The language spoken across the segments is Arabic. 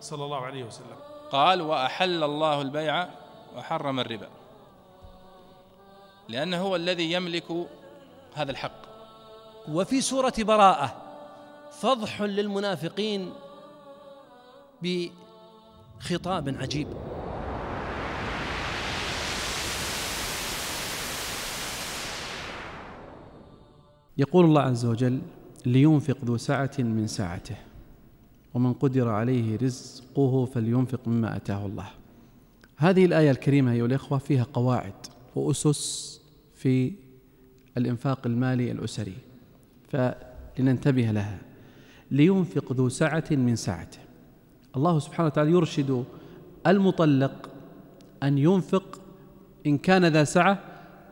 صلى الله عليه وسلم قال وأحل الله البيع وحرم الربا لأنه هو الذي يملك هذا الحق وفي سورة براءة فضح للمنافقين بخطاب عجيب يقول الله عز وجل لينفق ذو سعة من سعته ومن قدر عليه رزقه فلينفق مما اتاه الله. هذه الايه الكريمه ايها الاخوه فيها قواعد واسس في الانفاق المالي الاسري فلننتبه لها لينفق ذو سعه من سعته. الله سبحانه وتعالى يرشد المطلق ان ينفق ان كان ذا سعه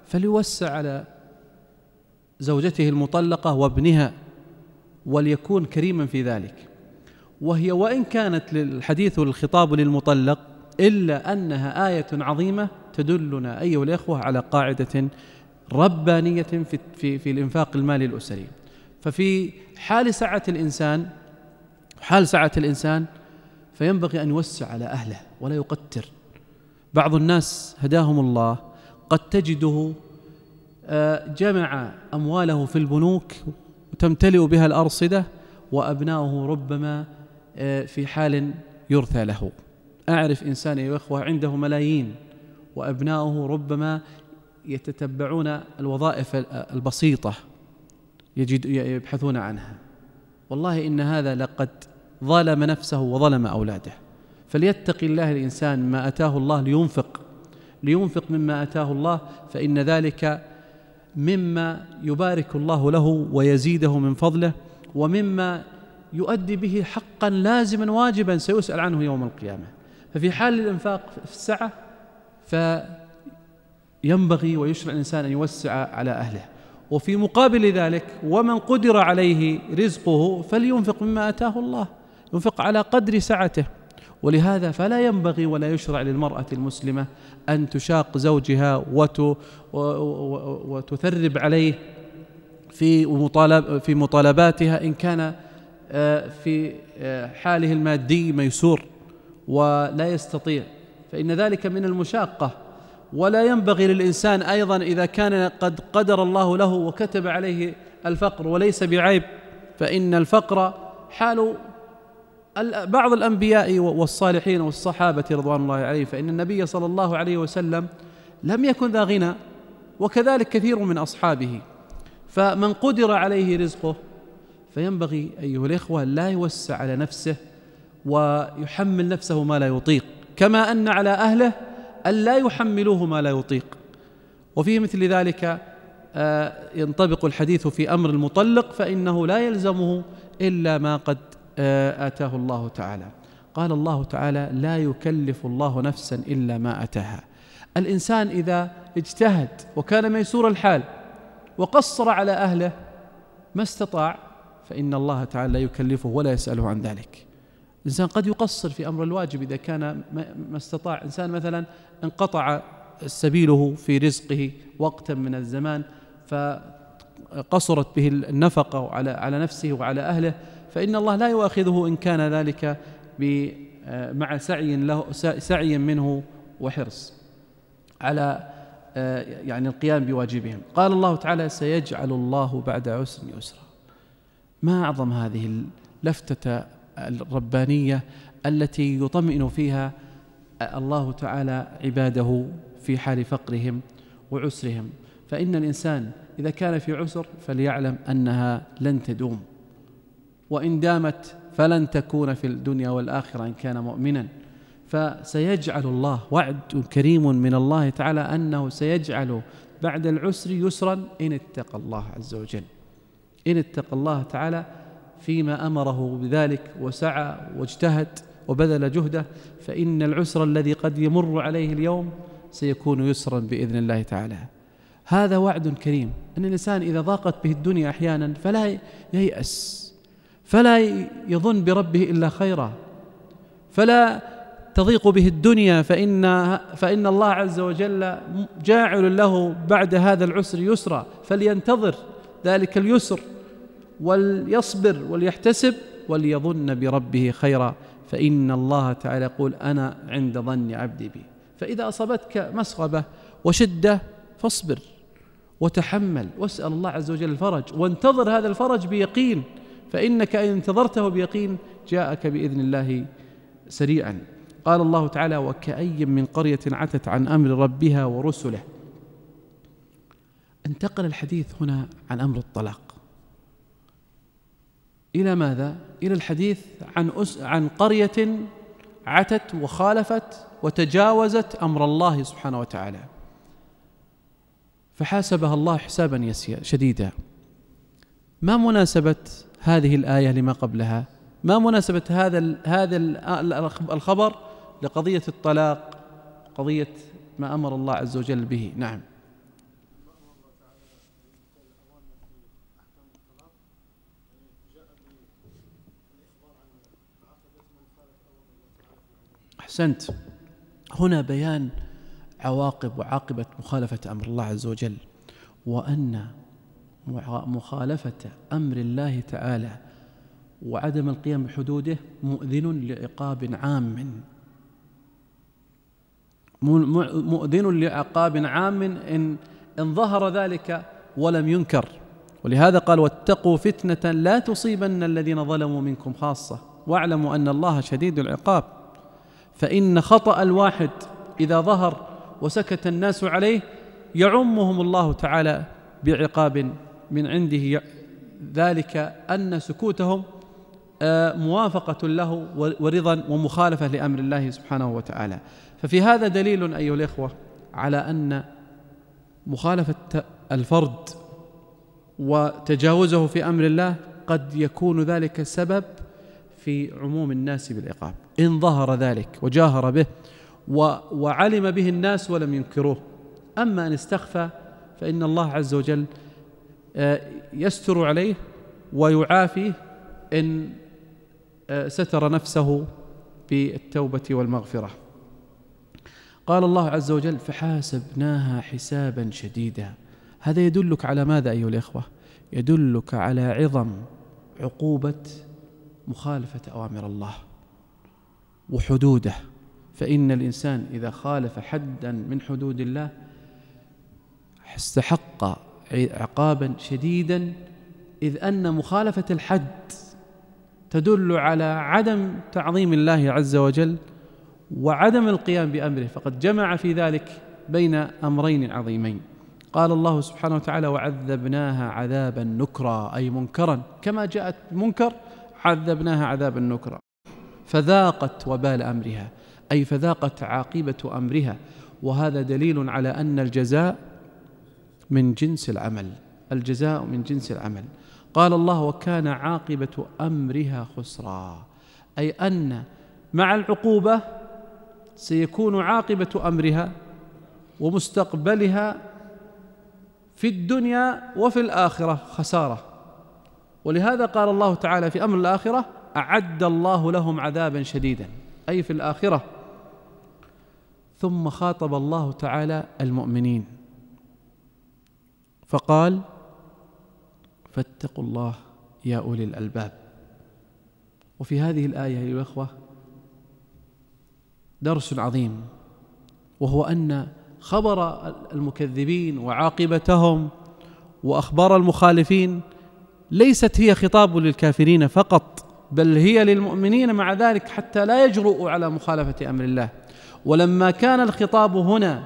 فليوسع على زوجته المطلقه وابنها وليكون كريما في ذلك وهي وإن كانت الحديث والخطاب للمطلق إلا أنها آية عظيمة تدلنا أيها الإخوة على قاعدة ربانية في, في, في الإنفاق المالي الأسري ففي حال سعة الإنسان حال سعة الإنسان فينبغي أن يوسع على أهله ولا يقتر بعض الناس هداهم الله قد تجده آه، جمع أمواله في البنوك وتمتلئ بها الأرصدة وأبناؤه ربما آه، في حال يرثى له أعرف إنسان يا إخوة عنده ملايين وأبناؤه ربما يتتبعون الوظائف البسيطة يجد يبحثون عنها والله إن هذا لقد ظلم نفسه وظلم أولاده فليتقي الله الإنسان ما أتاه الله لينفق لينفق مما أتاه الله فإن ذلك مما يبارك الله له ويزيده من فضله ومما يؤدي به حقا لازما واجبا سيسأل عنه يوم القيامة ففي حال الإنفاق في السعة فينبغي ويشرع الإنسان أن يوسع على أهله وفي مقابل ذلك ومن قدر عليه رزقه فلينفق مما أتاه الله ينفق على قدر سعته ولهذا فلا ينبغي ولا يشرع للمرأة المسلمة أن تشاق زوجها وتثرب عليه في في مطالباتها إن كان آه، في آه، حاله المادي ميسور ولا يستطيع فإن ذلك من المشاقة ولا ينبغي للإنسان أيضا إذا كان قد قدر الله له وكتب عليه الفقر وليس بعيب فإن الفقر حال بعض الأنبياء والصالحين والصحابة رضوان الله عليهم فإن النبي صلى الله عليه وسلم لم يكن ذا غنى وكذلك كثير من أصحابه فمن قدر عليه رزقه فينبغي أيها الإخوة لا يوسع على نفسه ويحمل نفسه ما لا يطيق كما أن على أهله ألا يحملوه ما لا يطيق وفي مثل ذلك آه، ينطبق الحديث في أمر المطلق فإنه لا يلزمه إلا ما قد آه، آتاه الله تعالى قال الله تعالى لا يكلف الله نفسا إلا ما أتاها الإنسان إذا اجتهد وكان ميسور الحال وقصر على أهله ما استطاع فإن الله تعالى لا يكلفه ولا يسأله عن ذلك الإنسان قد يقصر في أمر الواجب إذا كان ما استطاع إنسان مثلا انقطع سبيله في رزقه وقتا من الزمان فقصرت به النفقة على على نفسه وعلى أهله فإن الله لا يؤاخذه إن كان ذلك آه، مع سعي له سعي منه وحرص على آه، يعني القيام بواجبهم قال الله تعالى سيجعل الله بعد عسر يسرا ما أعظم هذه اللفتة الربانية التي يطمئن فيها الله تعالى عباده في حال فقرهم وعسرهم فإن الإنسان إذا كان في عسر فليعلم أنها لن تدوم وإن دامت فلن تكون في الدنيا والآخرة إن كان مؤمنا فسيجعل الله وعد كريم من الله تعالى أنه سيجعل بعد العسر يسرا إن اتقى الله عز وجل إن اتقى الله تعالى فيما أمره بذلك وسعى واجتهد وبذل جهده فإن العسر الذي قد يمر عليه اليوم سيكون يسرا بإذن الله تعالى هذا وعد كريم أن الإنسان إذا ضاقت به الدنيا أحيانا فلا ييأس فلا يظن بربه إلا خيرا فلا تضيق به الدنيا فإن, فإن الله عز وجل جاعل له بعد هذا العسر يسرا فلينتظر ذلك اليسر وليصبر وليحتسب وليظن بربه خيرا فإن الله تعالى يقول أنا عند ظن عبدي بي فإذا أصابتك مسغبة وشدة فاصبر وتحمل واسأل الله عز وجل الفرج وانتظر هذا الفرج بيقين فإنك إن انتظرته بيقين جاءك بإذن الله سريعا قال الله تعالى وكأي من قرية عتت عن أمر ربها ورسله انتقل الحديث هنا عن أمر الطلاق إلى ماذا؟ إلى الحديث عن أس عن قرية عتت وخالفت وتجاوزت أمر الله سبحانه وتعالى فحاسبها الله حسابا يسيا شديدا ما مناسبة هذه الآية لما قبلها ما مناسبة هذا ال هذا الخبر لقضية الطلاق قضية ما أمر الله عز وجل به نعم احسنت هنا بيان عواقب وعاقبه مخالفه امر الله عز وجل وان مخالفه امر الله تعالى وعدم القيام بحدوده مؤذن لعقاب عام مؤذن لعقاب عام ان ان ظهر ذلك ولم ينكر ولهذا قال واتقوا فتنه لا تصيبن الذين ظلموا منكم خاصه واعلموا ان الله شديد العقاب فإن خطأ الواحد إذا ظهر وسكت الناس عليه يعمهم الله تعالى بعقاب من عنده ذلك أن سكوتهم آه، موافقة له ورضا ومخالفة لأمر الله سبحانه وتعالى ففي هذا دليل أيها الإخوة على أن مخالفة الفرد وتجاوزه في أمر الله قد يكون ذلك سبب في عموم الناس بالعقاب إن ظهر ذلك وجاهر به وعلم به الناس ولم ينكروه أما أن استخفى فإن الله عز وجل آه، يستر عليه ويعافيه إن آه، ستر نفسه بالتوبة والمغفرة قال الله عز وجل فحاسبناها حسابا شديدا هذا يدلك على ماذا أيها الإخوة يدلك على عظم عقوبة مخالفة أوامر الله وحدوده فإن الإنسان إذا خالف حدا من حدود الله استحق عقابا شديدا إذ أن مخالفة الحد تدل على عدم تعظيم الله عز وجل وعدم القيام بأمره فقد جمع في ذلك بين أمرين عظيمين قال الله سبحانه وتعالى وعذبناها عذابا نكرا أي منكرا كما جاءت منكر عذبناها عذاب النكرة فذاقت وبال أمرها أي فذاقت عاقبة أمرها وهذا دليل على أن الجزاء من جنس العمل الجزاء من جنس العمل قال الله وكان عاقبة أمرها خسرا أي أن مع العقوبة سيكون عاقبة أمرها ومستقبلها في الدنيا وفي الآخرة خسارة ولهذا قال الله تعالى في امر الاخره اعد الله لهم عذابا شديدا اي في الاخره ثم خاطب الله تعالى المؤمنين فقال فاتقوا الله يا اولي الالباب وفي هذه الايه ايها الاخوه درس عظيم وهو ان خبر المكذبين وعاقبتهم واخبار المخالفين ليست هي خطاب للكافرين فقط بل هي للمؤمنين مع ذلك حتى لا يجرؤوا على مخالفه امر الله ولما كان الخطاب هنا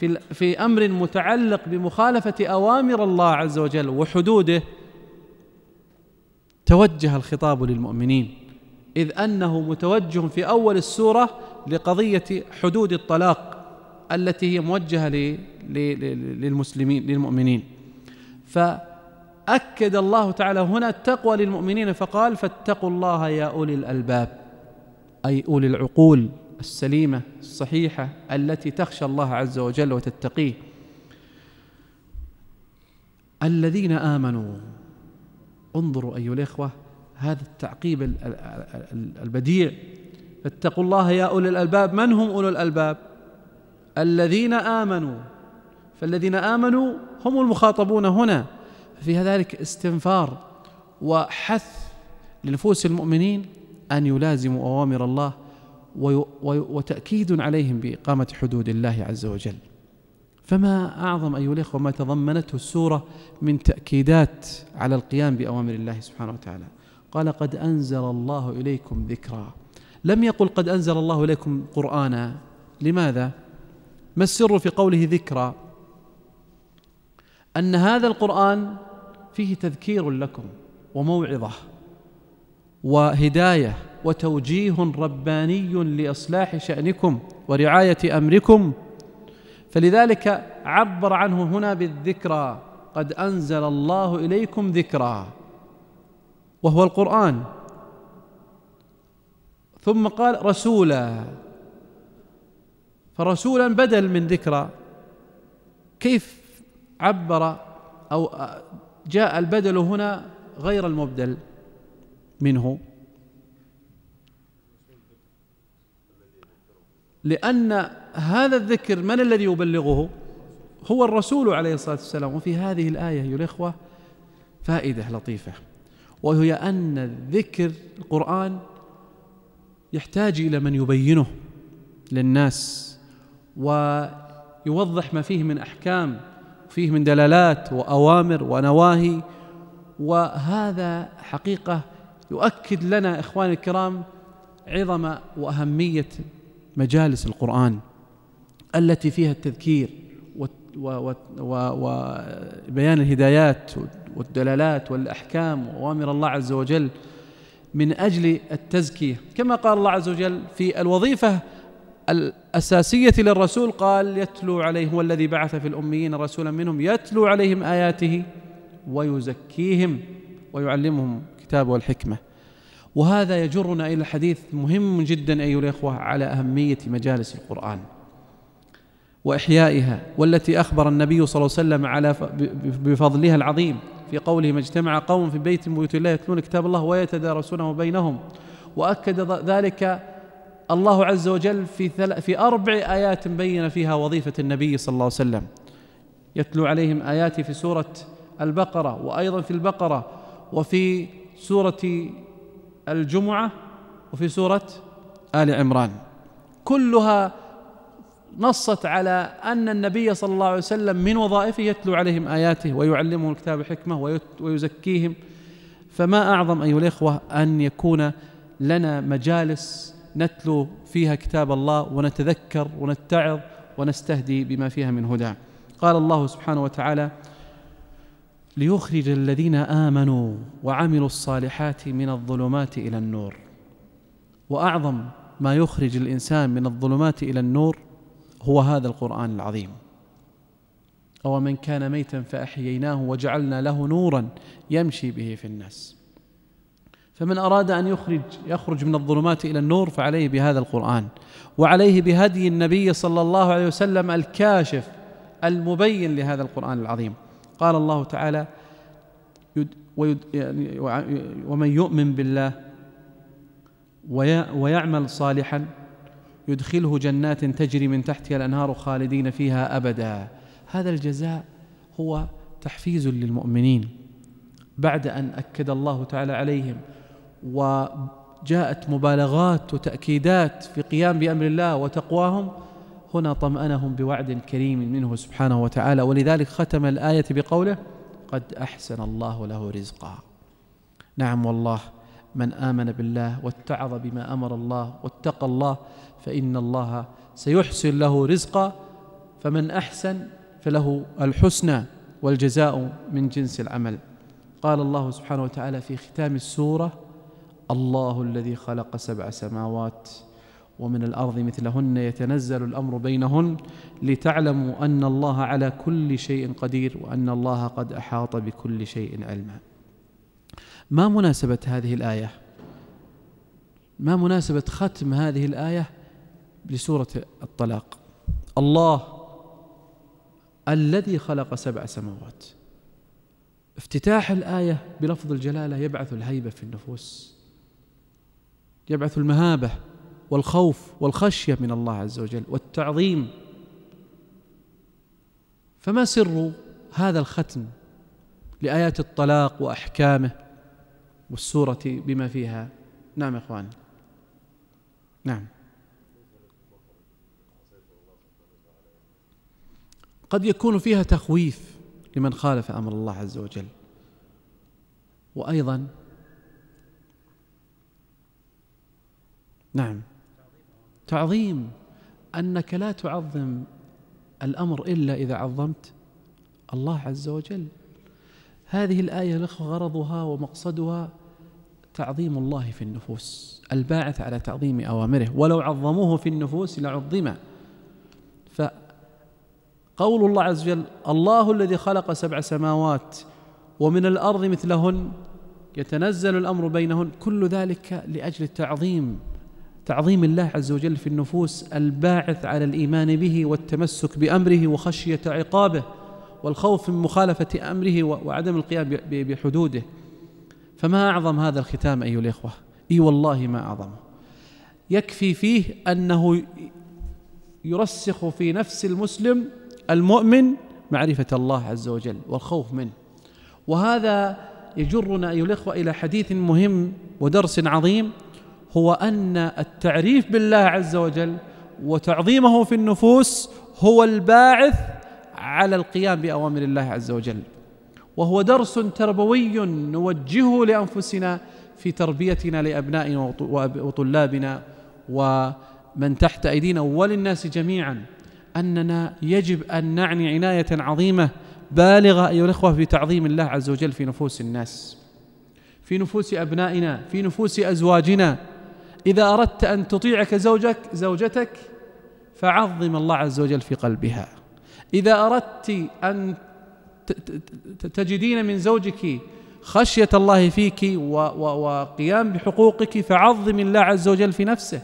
في في امر متعلق بمخالفه اوامر الله عز وجل وحدوده توجه الخطاب للمؤمنين اذ انه متوجه في اول السوره لقضيه حدود الطلاق التي هي موجهه للمسلمين للمؤمنين ف اكد الله تعالى هنا التقوى للمؤمنين فقال فاتقوا الله يا اولي الالباب اي اولي العقول السليمه الصحيحه التي تخشى الله عز وجل وتتقيه الذين امنوا انظروا ايها الاخوه هذا التعقيب البديع فاتقوا الله يا اولي الالباب من هم أولي الالباب الذين امنوا فالذين امنوا هم المخاطبون هنا فيها ذلك استنفار وحث لنفوس المؤمنين أن يلازموا أوامر الله وتأكيد عليهم بإقامة حدود الله عز وجل فما أعظم أيها الإخوة ما تضمنته السورة من تأكيدات على القيام بأوامر الله سبحانه وتعالى قال قد أنزل الله إليكم ذكرا لم يقل قد أنزل الله إليكم قرآنا لماذا؟ ما السر في قوله ذكرى أن هذا القرآن فيه تذكير لكم وموعظه وهدايه وتوجيه رباني لاصلاح شانكم ورعايه امركم فلذلك عبر عنه هنا بالذكرى قد انزل الله اليكم ذكرى وهو القران ثم قال رسولا فرسولا بدل من ذكرى كيف عبر او جاء البدل هنا غير المبدل منه لأن هذا الذكر من الذي يبلغه هو الرسول عليه الصلاة والسلام وفي هذه الآية أيها الإخوة فائدة لطيفة وهي أن الذكر القرآن يحتاج إلى من يبينه للناس ويوضح ما فيه من أحكام فيه من دلالات واوامر ونواهي وهذا حقيقه يؤكد لنا اخواني الكرام عظم واهميه مجالس القران التي فيها التذكير وبيان الهدايات والدلالات والاحكام واوامر الله عز وجل من اجل التزكيه كما قال الله عز وجل في الوظيفه الأساسية للرسول قال يتلو عليهم والذي بعث في الأميين رسولا منهم يتلو عليهم آياته ويزكيهم ويعلمهم الكتاب والحكمة وهذا يجرنا إلى الحديث مهم جدا أيها الإخوة على أهمية مجالس القرآن وإحيائها والتي أخبر النبي صلى الله عليه وسلم على بفضلها العظيم في قوله ما اجتمع قوم في بيت من بيوت الله يتلون كتاب الله ويتدارسونه بينهم وأكد ذلك الله عز وجل في ثل... في اربع ايات بين فيها وظيفه النبي صلى الله عليه وسلم يتلو عليهم اياتي في سوره البقره وايضا في البقره وفي سوره الجمعه وفي سوره ال عمران كلها نصت على ان النبي صلى الله عليه وسلم من وظائفه يتلو عليهم اياته ويعلمهم الكتاب حكمه ويزكيهم فما اعظم ايها الاخوه ان يكون لنا مجالس نتلو فيها كتاب الله ونتذكر ونتعظ ونستهدي بما فيها من هدى قال الله سبحانه وتعالى ليخرج الذين امنوا وعملوا الصالحات من الظلمات الى النور واعظم ما يخرج الانسان من الظلمات الى النور هو هذا القران العظيم او من كان ميتا فاحييناه وجعلنا له نورا يمشي به في الناس فمن أراد أن يخرج يخرج من الظلمات إلى النور فعليه بهذا القرآن وعليه بهدي النبي صلى الله عليه وسلم الكاشف المبين لهذا القرآن العظيم قال الله تعالى يعني، ومن يؤمن بالله ويعمل صالحا يدخله جنات تجري من تحتها الأنهار خالدين فيها أبدا هذا الجزاء هو تحفيز للمؤمنين بعد أن أكد الله تعالى عليهم وجاءت مبالغات وتأكيدات في قيام بأمر الله وتقواهم هنا طمأنهم بوعد كريم منه سبحانه وتعالى ولذلك ختم الآية بقوله قد أحسن الله له رزقا نعم والله من آمن بالله واتعظ بما أمر الله واتقى الله فإن الله سيحسن له رزقا فمن أحسن فله الحسنى والجزاء من جنس العمل قال الله سبحانه وتعالى في ختام السوره الله الذي خلق سبع سماوات ومن الأرض مثلهن يتنزل الأمر بينهن لتعلموا أن الله على كل شيء قدير وأن الله قد أحاط بكل شيء علما ما مناسبة هذه الآية ما مناسبة ختم هذه الآية لسورة الطلاق الله الذي خلق سبع سماوات افتتاح الآية بلفظ الجلالة يبعث الهيبة في النفوس يبعث المهابه والخوف والخشيه من الله عز وجل والتعظيم فما سر هذا الختم لايات الطلاق واحكامه والسوره بما فيها نعم يا اخوان نعم قد يكون فيها تخويف لمن خالف امر الله عز وجل وايضا نعم تعظيم أنك لا تعظم الأمر إلا إذا عظمت الله عز وجل هذه الآية الأخوة غرضها ومقصدها تعظيم الله في النفوس الباعث على تعظيم أوامره ولو عظموه في النفوس لعظم فقول الله عز وجل الله الذي خلق سبع سماوات ومن الأرض مثلهن يتنزل الأمر بينهن كل ذلك لأجل التعظيم تعظيم الله عز وجل في النفوس الباعث على الإيمان به والتمسك بأمره وخشية عقابه والخوف من مخالفة أمره وعدم القيام بحدوده فما أعظم هذا الختام أيها الإخوة إي والله ما أعظمه يكفي فيه أنه يرسخ في نفس المسلم المؤمن معرفة الله عز وجل والخوف منه وهذا يجرنا أيها الإخوة إلى حديث مهم ودرس عظيم هو ان التعريف بالله عز وجل وتعظيمه في النفوس هو الباعث على القيام باوامر الله عز وجل وهو درس تربوي نوجهه لانفسنا في تربيتنا لابنائنا وطلابنا ومن تحت ايدينا وللناس جميعا اننا يجب ان نعني عنايه عظيمه بالغه ايها الاخوه في تعظيم الله عز وجل في نفوس الناس في نفوس ابنائنا في نفوس ازواجنا إذا أردت أن تطيعك زوجك زوجتك فعظم الله عز وجل في قلبها إذا أردت أن تجدين من زوجك خشية الله فيك وقيام بحقوقك فعظم الله عز وجل في نفسه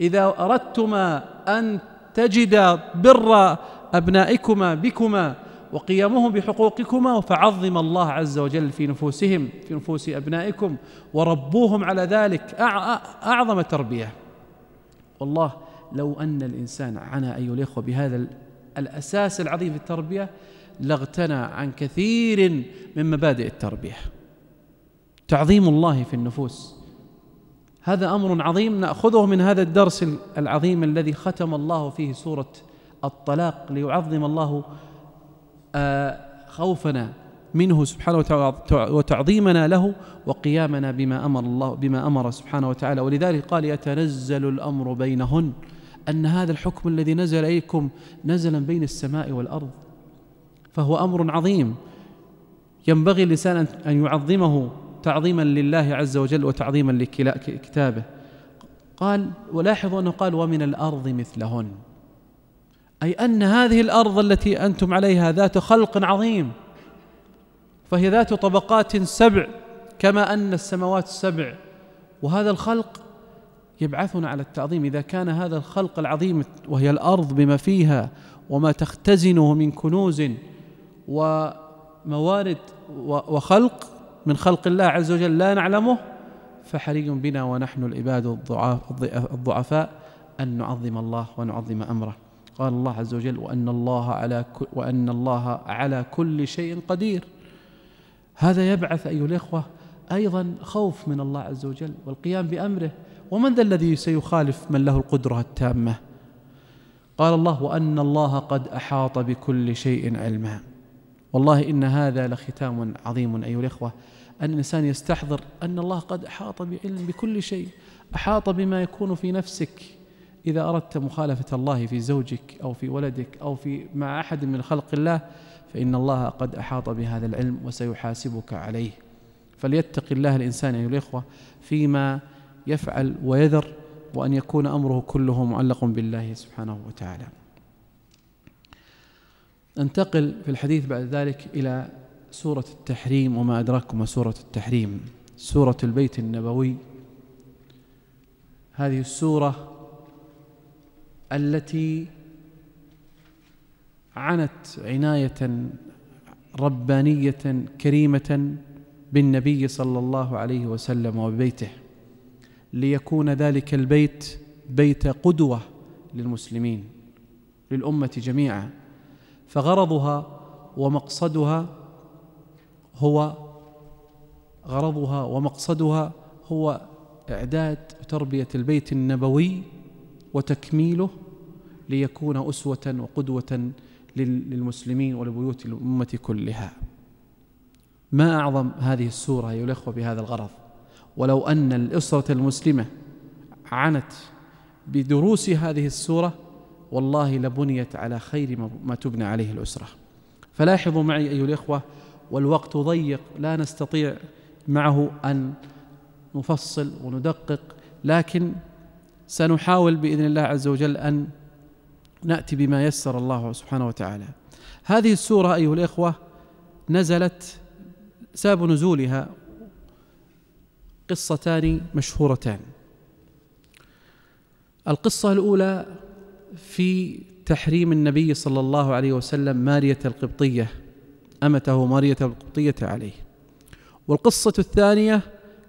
إذا أردتما أن تجد بر أبنائكما بكما وقيامهم بحقوقكما فعظم الله عز وجل في نفوسهم في نفوس أبنائكم وربوهم على ذلك أعظم تربية والله لو أن الإنسان عنا أيها الإخوة بهذا الأساس العظيم في التربية لاغتنى عن كثير من مبادئ التربية تعظيم الله في النفوس هذا أمر عظيم نأخذه من هذا الدرس العظيم الذي ختم الله فيه سورة الطلاق ليعظم الله خوفنا منه سبحانه وتعظيمنا له وقيامنا بما امر الله بما امر سبحانه وتعالى ولذلك قال يتنزل الامر بينهن ان هذا الحكم الذي نزل اليكم نزلا بين السماء والارض فهو امر عظيم ينبغي الانسان ان يعظمه تعظيما لله عز وجل وتعظيما لكتابه قال ولاحظوا انه قال ومن الارض مثلهن أي أن هذه الأرض التي أنتم عليها ذات خلق عظيم فهي ذات طبقات سبع كما أن السماوات السبع وهذا الخلق يبعثنا على التعظيم إذا كان هذا الخلق العظيم وهي الأرض بما فيها وما تختزنه من كنوز وموارد وخلق من خلق الله عز وجل لا نعلمه فحري بنا ونحن العباد الضعفاء أن نعظم الله ونعظم أمره قال الله عز وجل وأن الله على وأن الله على كل شيء قدير هذا يبعث أيها الإخوة أيضا خوف من الله عز وجل والقيام بأمره ومن ذا الذي سيخالف من له القدرة التامة قال الله وأن الله قد أحاط بكل شيء علما والله إن هذا لختام عظيم أيها الإخوة أن الإنسان يستحضر أن الله قد أحاط بعلم بكل شيء أحاط بما يكون في نفسك إذا أردت مخالفة الله في زوجك أو في ولدك أو في مع أحد من خلق الله فإن الله قد أحاط بهذا العلم وسيحاسبك عليه فليتق الله الإنسان أيها الإخوة فيما يفعل ويذر وأن يكون أمره كله معلق بالله سبحانه وتعالى ننتقل في الحديث بعد ذلك إلى سورة التحريم وما أدراكم سورة التحريم سورة البيت النبوي هذه السورة التي عنت عنايه ربانيه كريمه بالنبي صلى الله عليه وسلم وببيته ليكون ذلك البيت بيت قدوه للمسلمين للامه جميعا فغرضها ومقصدها هو غرضها ومقصدها هو اعداد وتربيه البيت النبوي وتكميله ليكون أسوة وقدوة للمسلمين ولبيوت الأمة كلها ما أعظم هذه السورة أيها الأخوة بهذا الغرض ولو أن الأسرة المسلمة عنت بدروس هذه السورة والله لبنيت على خير ما تبنى عليه الأسرة فلاحظوا معي أيها الإخوة والوقت ضيق لا نستطيع معه أن نفصل وندقق لكن سنحاول بإذن الله عز وجل أن ناتي بما يسر الله سبحانه وتعالى هذه السوره ايها الاخوه نزلت سبب نزولها قصتان مشهورتان القصه الاولى في تحريم النبي صلى الله عليه وسلم ماريه القبطيه امته ماريه القبطيه عليه والقصه الثانيه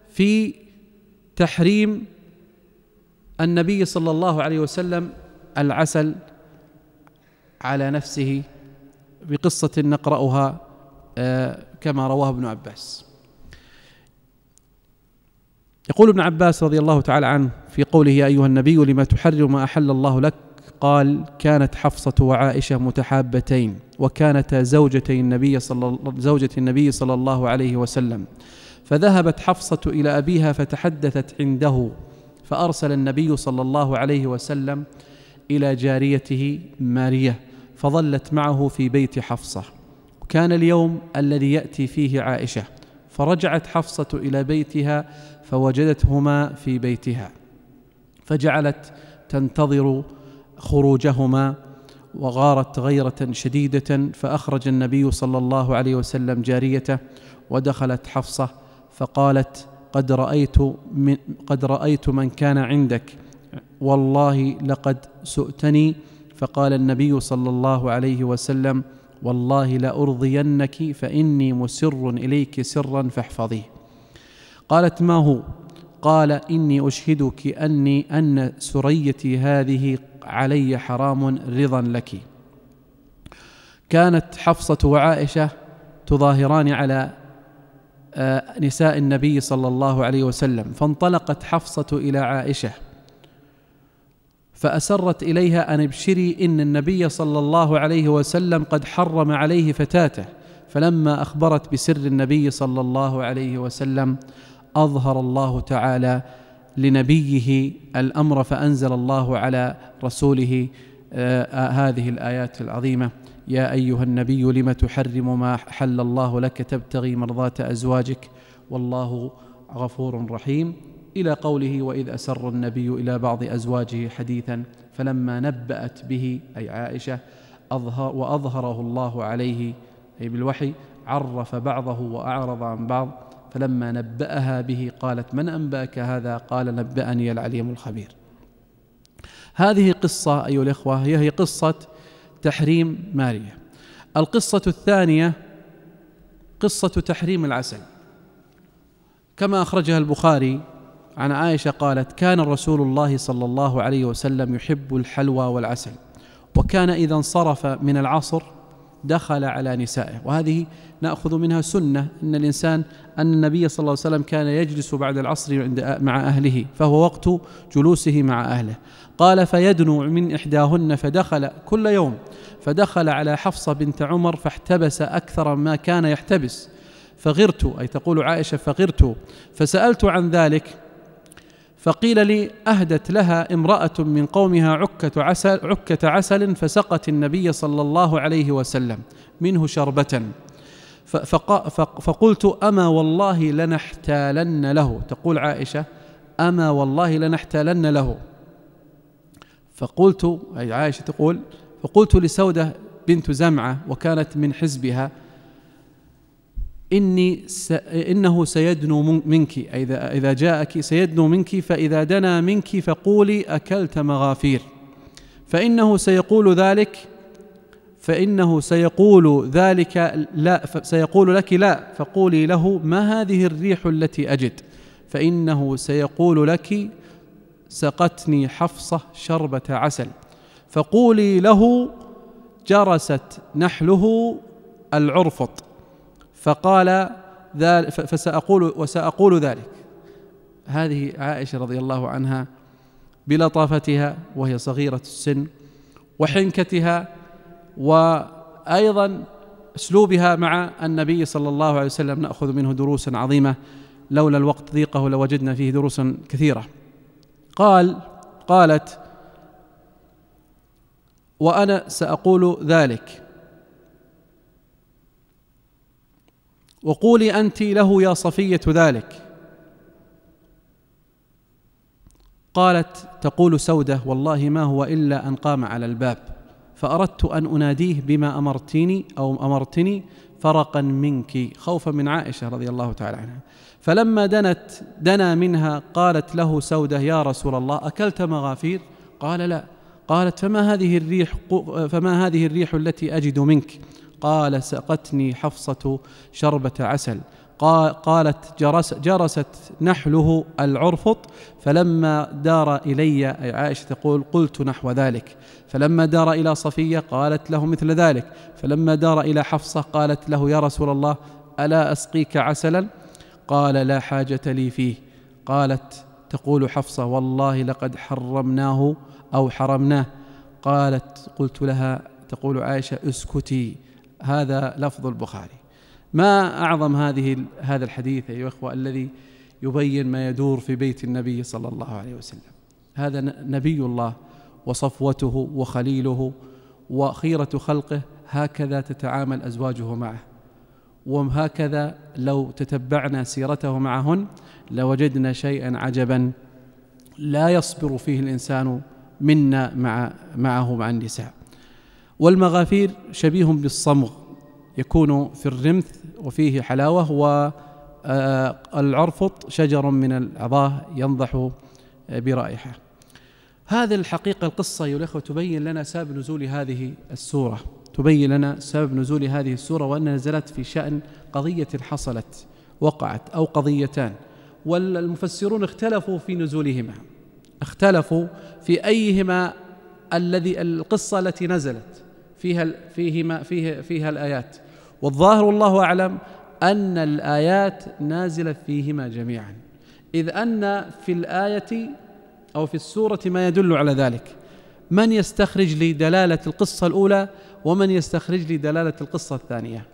في تحريم النبي صلى الله عليه وسلم العسل على نفسه بقصة نقرأها آه، كما رواه ابن عباس يقول ابن عباس رضي الله تعالى عنه في قوله يا أيها النبي لما تحرم ما أحل الله لك قال كانت حفصة وعائشة متحابتين وكانتا زوجتي النبي صلى زوجة النبي صلى الله عليه وسلم فذهبت حفصة إلى أبيها فتحدثت عنده فأرسل النبي صلى الله عليه وسلم إلى جاريته مارية فظلت معه في بيت حفصة وكان اليوم الذي يأتي فيه عائشة فرجعت حفصة إلى بيتها فوجدتهما في بيتها فجعلت تنتظر خروجهما وغارت غيرة شديدة فأخرج النبي صلى الله عليه وسلم جاريته ودخلت حفصة فقالت قد رأيت من قد رأيت من كان عندك والله لقد سؤتني فقال النبي صلى الله عليه وسلم والله لارضينك فاني مسر اليك سرا فاحفظيه قالت ما هو قال اني اشهدك اني ان سريتي هذه علي حرام رضا لك كانت حفصه وعائشه تظاهران على آه، نساء النبي صلى الله عليه وسلم فانطلقت حفصه الى عائشه فأسرت إليها أن ابشري إن النبي صلى الله عليه وسلم قد حرم عليه فتاته فلما أخبرت بسر النبي صلى الله عليه وسلم أظهر الله تعالى لنبيه الأمر فأنزل الله على رسوله آه, آه، هذه الآيات العظيمة يا أيها النبي لم تحرم ما حل الله لك تبتغي مرضاة أزواجك والله غفور رحيم إلى قوله وإذ أسر النبي إلى بعض أزواجه حديثا فلما نبأت به أي عائشة أظهر وأظهره الله عليه أي بالوحي عرف بعضه وأعرض عن بعض فلما نبأها به قالت من أنبأك هذا قال نبأني العليم الخبير هذه قصة أيها الإخوة هي, هي قصة تحريم مارية القصة الثانية قصة تحريم العسل كما أخرجها البخاري عن عائشة قالت كان رسول الله صلى الله عليه وسلم يحب الحلوى والعسل وكان إذا انصرف من العصر دخل على نسائه وهذه نأخذ منها سنة أن الإنسان أن النبي صلى الله عليه وسلم كان يجلس بعد العصر عند مع أهله فهو وقت جلوسه مع أهله قال فيدنو من إحداهن فدخل كل يوم فدخل على حفصة بنت عمر فاحتبس أكثر ما كان يحتبس فغرت أي تقول عائشة فغرت فسألت عن ذلك فقيل لي أهدت لها امرأة من قومها عكة عسل, عكة عسل فسقت النبي صلى الله عليه وسلم منه شربة فقلت أما والله لنحتالن له تقول عائشة أما والله لنحتالن له فقلت أي عائشة تقول فقلت لسودة بنت زمعة وكانت من حزبها إني س... إنه سيدنو منك إذا إذا جاءك سيدنو منك فإذا دنا منك فقولي أكلت مغافير فإنه سيقول ذلك فإنه سيقول ذلك لا سيقول لك لا فقولي له ما هذه الريح التي أجد فإنه سيقول لك سقتني حفصة شربة عسل فقولي له جرست نحله العرفط فقال فسأقول وسأقول ذلك هذه عائشة رضي الله عنها بلطافتها وهي صغيرة السن وحنكتها وأيضا أسلوبها مع النبي صلى الله عليه وسلم نأخذ منه دروسا عظيمة لولا الوقت ضيقه لوجدنا فيه دروسا كثيرة قال قالت وأنا سأقول ذلك وقولي أنت له يا صفية ذلك قالت تقول سودة والله ما هو إلا أن قام على الباب فأردت أن أناديه بما أمرتني أو أمرتني فرقا منك خوفا من عائشة رضي الله تعالى عنها فلما دنت دنا منها قالت له سودة يا رسول الله أكلت مغافير قال لا قالت فما هذه الريح فما هذه الريح التي أجد منك قال سقتني حفصة شربة عسل قالت جرس جرست نحله العرفط فلما دار إلي أي عائشة تقول قلت نحو ذلك فلما دار إلى صفية قالت له مثل ذلك فلما دار إلى حفصة قالت له يا رسول الله ألا أسقيك عسلا قال لا حاجة لي فيه قالت تقول حفصة والله لقد حرمناه أو حرمناه قالت قلت لها تقول عائشة اسكتي هذا لفظ البخاري ما اعظم هذه هذا الحديث ايها الاخوه الذي يبين ما يدور في بيت النبي صلى الله عليه وسلم هذا نبي الله وصفوته وخليله وخيره خلقه هكذا تتعامل ازواجه معه وهكذا لو تتبعنا سيرته معهن لوجدنا شيئا عجبا لا يصبر فيه الانسان منا مع معه مع النساء والمغافير شبيه بالصمغ يكون في الرمث وفيه حلاوة والعرفط آه، شجر من العظاه ينضح آه، برائحة هذه الحقيقة القصة أيها الأخوة تبين لنا سبب نزول هذه السورة تبين لنا سبب نزول هذه السورة وأنها نزلت في شأن قضية حصلت وقعت أو قضيتان والمفسرون اختلفوا في نزولهما اختلفوا في أيهما الذي القصة التي نزلت فيها فيهما فيه فيها الآيات والظاهر والله أعلم أن الآيات نازلة فيهما جميعا إذ أن في الآية أو في السورة ما يدل على ذلك من يستخرج لي دلالة القصة الأولى ومن يستخرج لي دلالة القصة الثانية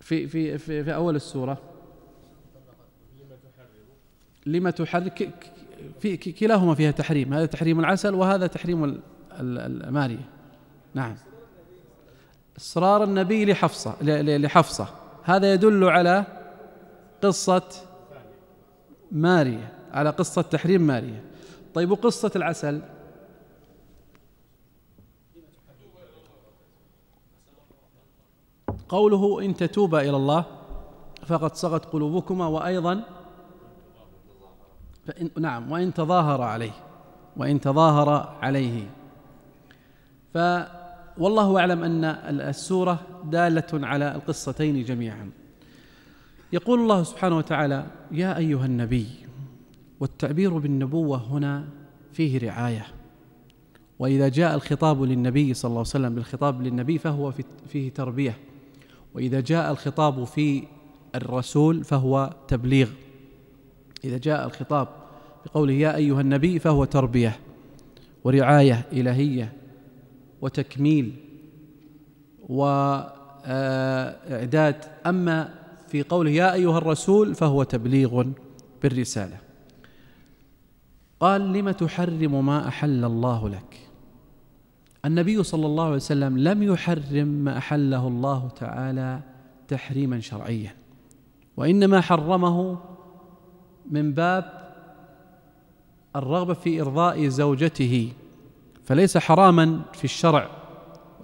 في في في, في أول السورة لما تحرك في كلاهما فيها تحريم هذا تحريم العسل وهذا تحريم ماريه نعم إصرار النبي لحفصة لحفصة هذا يدل على قصة مارية على قصة تحريم مارية طيب وقصة العسل قوله إن تتوبا إلى الله فقد صغت قلوبكما وأيضا فإن نعم وإن تظاهر عليه وإن تظاهر عليه ف والله اعلم ان السوره داله على القصتين جميعا يقول الله سبحانه وتعالى يا ايها النبي والتعبير بالنبوه هنا فيه رعايه واذا جاء الخطاب للنبي صلى الله عليه وسلم بالخطاب للنبي فهو فيه تربيه واذا جاء الخطاب في الرسول فهو تبليغ اذا جاء الخطاب بقوله يا ايها النبي فهو تربيه ورعايه الهيه وتكميل وإعداد أما في قوله يا أيها الرسول فهو تبليغ بالرسالة قال لم تحرم ما أحل الله لك النبي صلى الله عليه وسلم لم يحرم ما أحله الله تعالى تحريما شرعيا وإنما حرمه من باب الرغبة في إرضاء زوجته فليس حراما في الشرع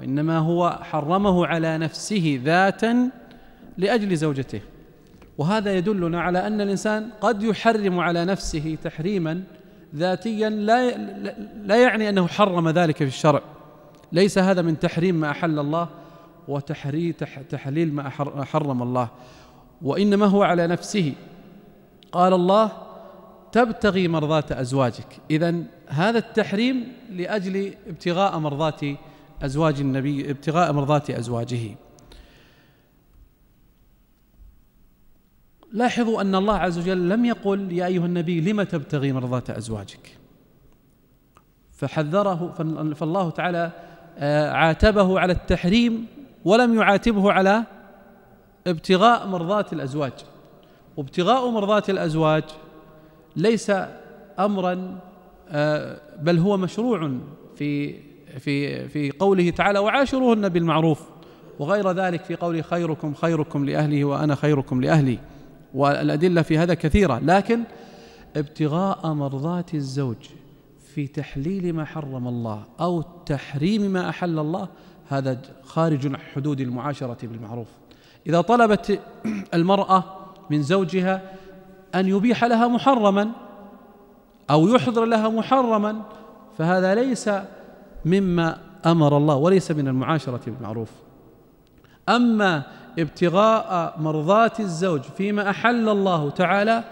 وانما هو حرمه على نفسه ذاتا لاجل زوجته وهذا يدلنا على ان الانسان قد يحرم على نفسه تحريما ذاتيا لا لا يعني انه حرم ذلك في الشرع ليس هذا من تحريم ما احل الله وتحليل ما حرم الله وانما هو على نفسه قال الله تبتغي مرضاة أزواجك إذا هذا التحريم لأجل ابتغاء مرضاة أزواج النبي ابتغاء مرضاة أزواجه لاحظوا أن الله عز وجل لم يقل يا أيها النبي لم تبتغي مرضاة أزواجك فحذره فالله تعالى آه، عاتبه على التحريم ولم يعاتبه على ابتغاء مرضاة الأزواج وابتغاء مرضاة الأزواج ليس امرا آه، بل هو مشروع في في في قوله تعالى وعاشروهن بالمعروف وغير ذلك في قول خيركم خيركم لاهله وانا خيركم لاهلي والادله في هذا كثيره لكن ابتغاء مرضات الزوج في تحليل ما حرم الله او تحريم ما احل الله هذا خارج حدود المعاشره بالمعروف اذا طلبت المراه من زوجها أن يبيح لها محرما أو يحضر لها محرما فهذا ليس مما أمر الله وليس من المعاشرة بالمعروف أما ابتغاء مرضاة الزوج فيما أحل الله تعالى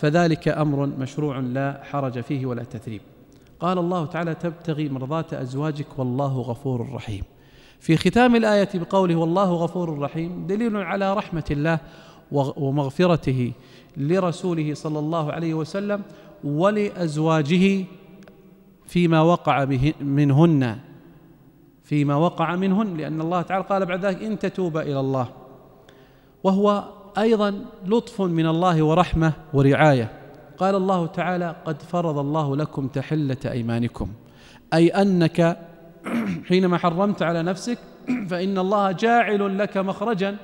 فذلك أمر مشروع لا حرج فيه ولا تثريب قال الله تعالى تبتغي مرضاة أزواجك والله غفور رحيم في ختام الآية بقوله والله غفور رحيم دليل على رحمة الله ومغفرته لرسوله صلى الله عليه وسلم ولأزواجه فيما وقع منهن فيما وقع منهن لأن الله تعالى قال بعد ذلك إن تتوب إلى الله وهو أيضا لطف من الله ورحمة ورعاية قال الله تعالى قد فرض الله لكم تحلة أيمانكم أي أنك حينما حرمت على نفسك فإن الله جاعل لك مخرجا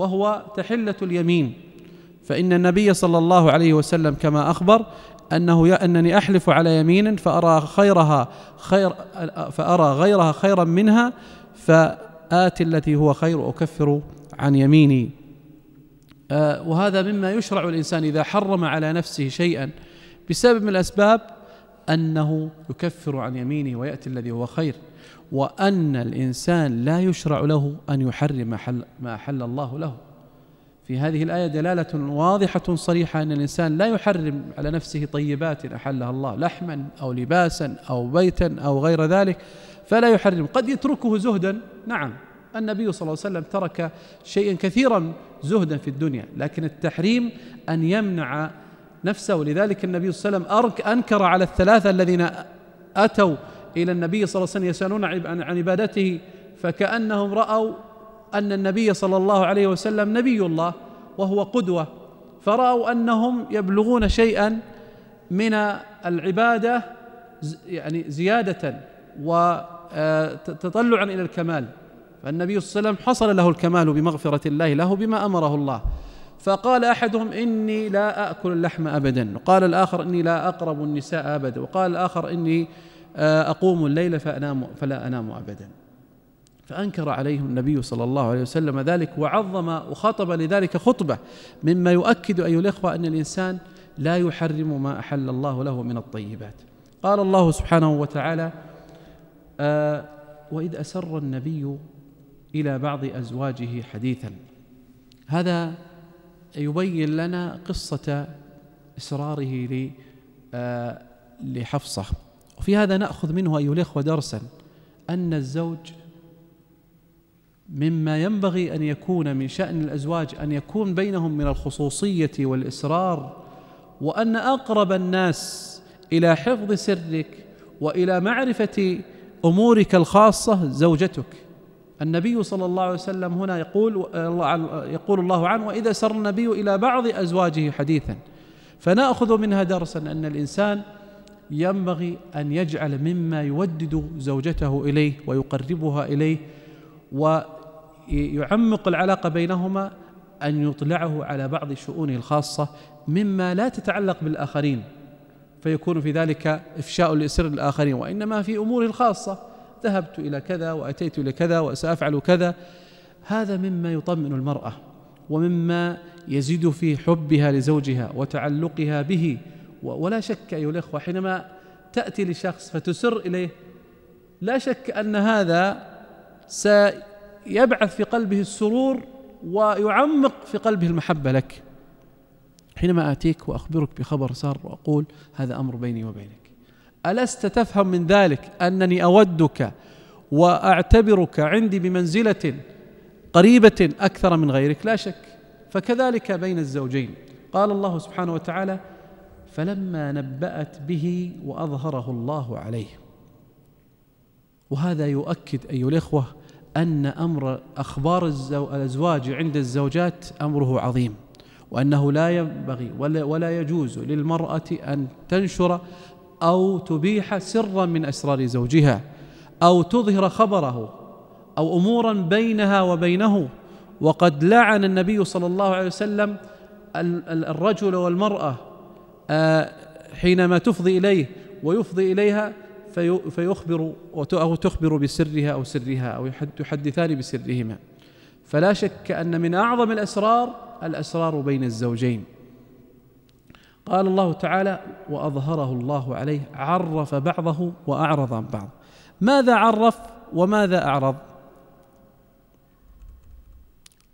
وهو تحلة اليمين فإن النبي صلى الله عليه وسلم كما أخبر أنه أنني أحلف على يمين فأرى خيرها خير فأرى غيرها خيرا منها فآت التي هو خير أكفر عن يميني آه، وهذا مما يشرع الإنسان إذا حرم على نفسه شيئا بسبب من الأسباب أنه يكفر عن يمينه ويأتي الذي هو خير وأن الإنسان لا يشرع له أن يحرم ما أحل الله له في هذه الآية دلالة واضحة صريحة أن الإنسان لا يحرم على نفسه طيبات أحلها الله لحما أو لباسا أو بيتا أو غير ذلك فلا يحرم قد يتركه زهدا نعم النبي صلى الله عليه وسلم ترك شيئا كثيرا زهدا في الدنيا لكن التحريم أن يمنع نفسه لذلك النبي صلى الله عليه وسلم أنكر على الثلاثة الذين أتوا إلى النبي صلى الله عليه وسلم يسألون عن عبادته فكأنهم رأوا أن النبي صلى الله عليه وسلم نبي الله وهو قدوة فرأوا أنهم يبلغون شيئا من العبادة يعني زيادة وتطلعا آه، إلى الكمال فالنبي صلى الله عليه وسلم حصل له الكمال بمغفرة الله له بما أمره الله فقال أحدهم إني لا أكل اللحم أبدا وقال الآخر إني لا أقرب النساء أبدا وقال الآخر إني آه، أقوم الليل فأنام فلا أنام أبدا فأنكر عليهم النبي صلى الله عليه وسلم ذلك وعظم وخطب لذلك خطبة مما يؤكد أيها الإخوة أن الإنسان لا يحرم ما أحل الله له من الطيبات قال الله سبحانه وتعالى آه وإذ أسر النبي إلى بعض أزواجه حديثا هذا يبين لنا قصة إسراره آه، لحفصة وفي هذا نأخذ منه أيها الإخوة درسا أن الزوج مما ينبغي أن يكون من شأن الأزواج أن يكون بينهم من الخصوصية والاسرار وأن أقرب الناس إلى حفظ سرك وإلى معرفة أمورك الخاصة زوجتك النبي صلى الله عليه وسلم هنا يقول يقول الله عنه وإذا سر النبي إلى بعض أزواجه حديثا فنأخذ منها درسا أن الإنسان ينبغي أن يجعل مما يودد زوجته إليه ويقربها إليه ويعمق العلاقة بينهما أن يطلعه على بعض شؤونه الخاصة مما لا تتعلق بالآخرين فيكون في ذلك إفشاء لسر الآخرين وإنما في أموره الخاصة ذهبت إلى كذا وأتيت إلى كذا وسأفعل كذا هذا مما يطمئن المرأة ومما يزيد في حبها لزوجها وتعلقها به ولا شك أيها الإخوة حينما تأتي لشخص فتسر إليه لا شك أن هذا سيبعث في قلبه السرور ويعمق في قلبه المحبة لك حينما آتيك وأخبرك بخبر سار وأقول هذا أمر بيني وبينك ألست تفهم من ذلك أنني أودك وأعتبرك عندي بمنزلة قريبة أكثر من غيرك لا شك فكذلك بين الزوجين قال الله سبحانه وتعالى فلما نبأت به وأظهره الله عليه وهذا يؤكد أيها الإخوة أن أمر أخبار الأزواج عند الزوجات أمره عظيم وأنه لا ينبغي ولا يجوز للمرأة أن تنشر أو تبيح سرا من أسرار زوجها أو تظهر خبره أو أمورا بينها وبينه وقد لعن النبي صلى الله عليه وسلم الرجل والمرأة حينما تفضي إليه ويفضي إليها فيخبر أو تخبر بسرها أو سرها أو يحدثان بسرهما فلا شك أن من أعظم الأسرار الأسرار بين الزوجين قال الله تعالى وأظهره الله عليه عرف بعضه وأعرض عن بعض ماذا عرف وماذا أعرض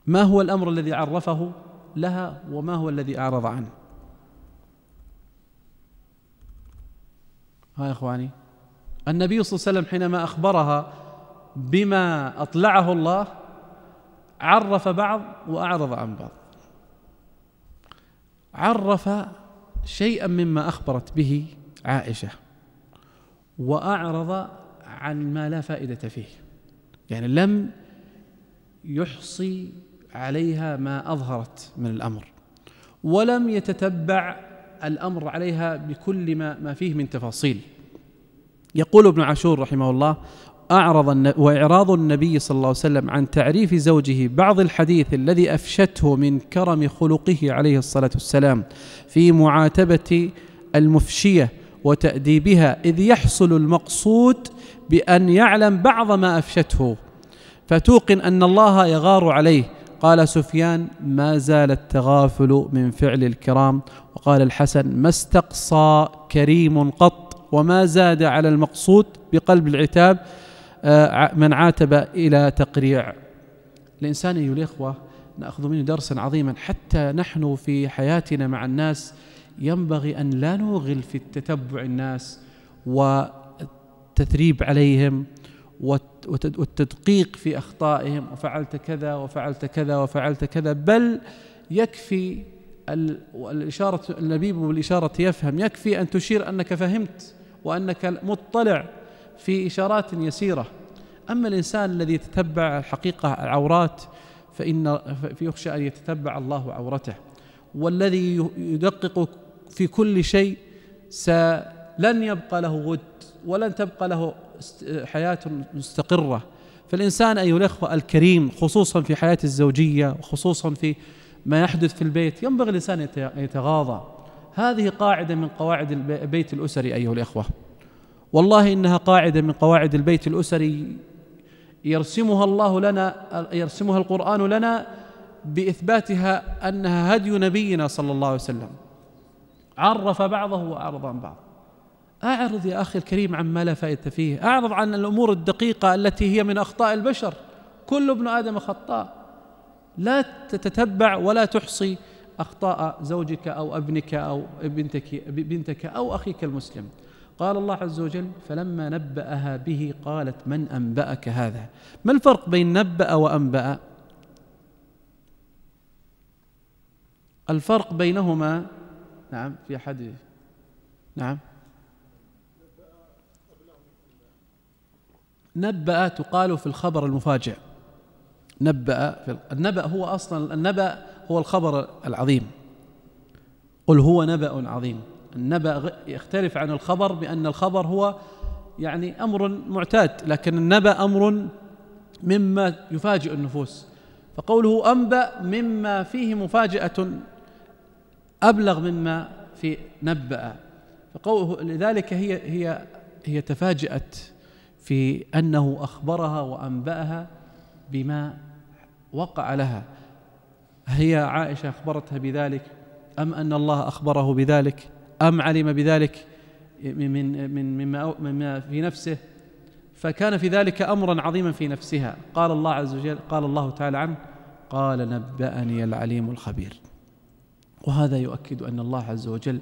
ما هو الأمر الذي عرفه لها وما هو الذي أعرض عنه ها يا اخواني النبي صلى الله عليه وسلم حينما اخبرها بما اطلعه الله عرف بعض واعرض عن بعض عرف شيئا مما اخبرت به عائشه واعرض عن ما لا فائده فيه يعني لم يحصي عليها ما اظهرت من الامر ولم يتتبع الأمر عليها بكل ما, ما فيه من تفاصيل يقول ابن عاشور رحمه الله أعرض وإعراض النبي صلى الله عليه وسلم عن تعريف زوجه بعض الحديث الذي أفشته من كرم خلقه عليه الصلاة والسلام في معاتبة المفشية وتأديبها إذ يحصل المقصود بأن يعلم بعض ما أفشته فتوقن أن الله يغار عليه قال سفيان ما زال التغافل من فعل الكرام وقال الحسن ما استقصى كريم قط وما زاد على المقصود بقلب العتاب آه، من عاتب إلى تقريع الإنسان أيها الإخوة نأخذ منه درسا عظيما حتى نحن في حياتنا مع الناس ينبغي أن لا نوغل في التتبع الناس والتثريب عليهم والتدقيق في اخطائهم وفعلت كذا وفعلت كذا وفعلت كذا بل يكفي الاشاره اللبيب بالاشاره يفهم يكفي ان تشير انك فهمت وانك مطلع في اشارات يسيره اما الانسان الذي يتتبع الحقيقه العورات فان فيخشى ان يتتبع الله عورته والذي يدقق في كل شيء لن يبقى له ود ولن تبقى له حياة مستقرة فالإنسان أيها الأخوة الكريم خصوصا في حياة الزوجية وخصوصا في ما يحدث في البيت ينبغي الإنسان يتغاضى هذه قاعدة من قواعد البيت الأسري أيها الأخوة والله إنها قاعدة من قواعد البيت الأسري يرسمها الله لنا يرسمها القرآن لنا بإثباتها أنها هدي نبينا صلى الله عليه وسلم عرف بعضه وأعرض عن بعض أعرض يا أخي الكريم عما لا فائدة فيه أعرض عن الأمور الدقيقة التي هي من أخطاء البشر كل ابن آدم خطاء لا تتتبع ولا تحصي أخطاء زوجك أو ابنك أو بنتك, بنتك أو أخيك المسلم قال الله عز وجل فلما نبأها به قالت من أنبأك هذا ما الفرق بين نبأ وأنبأ الفرق بينهما نعم في أحد نعم نبأ تقال في الخبر المفاجئ نبأ في النبأ هو أصلا النبأ هو الخبر العظيم قل هو نبأ عظيم النبأ يختلف عن الخبر بأن الخبر هو يعني أمر معتاد لكن النبأ أمر مما يفاجئ النفوس فقوله أنبأ مما فيه مفاجأة أبلغ مما في نبأ فقوله لذلك هي هي هي تفاجأت في انه اخبرها وانباها بما وقع لها هي عائشه اخبرتها بذلك ام ان الله اخبره بذلك ام علم بذلك من من مما مما في نفسه فكان في ذلك امرا عظيما في نفسها قال الله عز وجل قال الله تعالى عنه قال نبأني العليم الخبير وهذا يؤكد ان الله عز وجل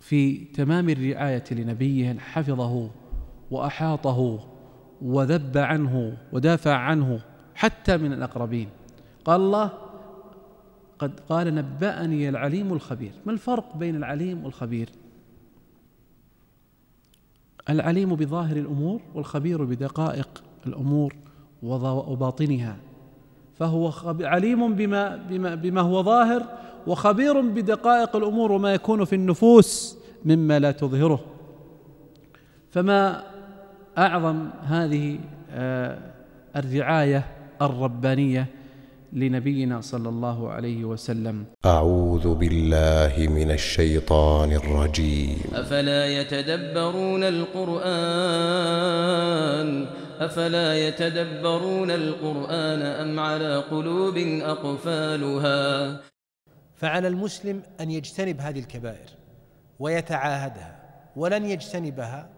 في تمام الرعايه لنبيه حفظه واحاطه وذب عنه ودافع عنه حتى من الاقربين قال الله قد قال نبأني العليم الخبير ما الفرق بين العليم والخبير العليم بظاهر الامور والخبير بدقائق الامور وباطنها فهو عليم بما بما بما هو ظاهر وخبير بدقائق الامور وما يكون في النفوس مما لا تظهره فما أعظم هذه آه، الرعاية الربانية لنبينا صلى الله عليه وسلم أعوذ بالله من الشيطان الرجيم أفلا يتدبرون القرآن أفلا يتدبرون القرآن أم على قلوب أقفالها فعلى المسلم أن يجتنب هذه الكبائر ويتعاهدها ولن يجتنبها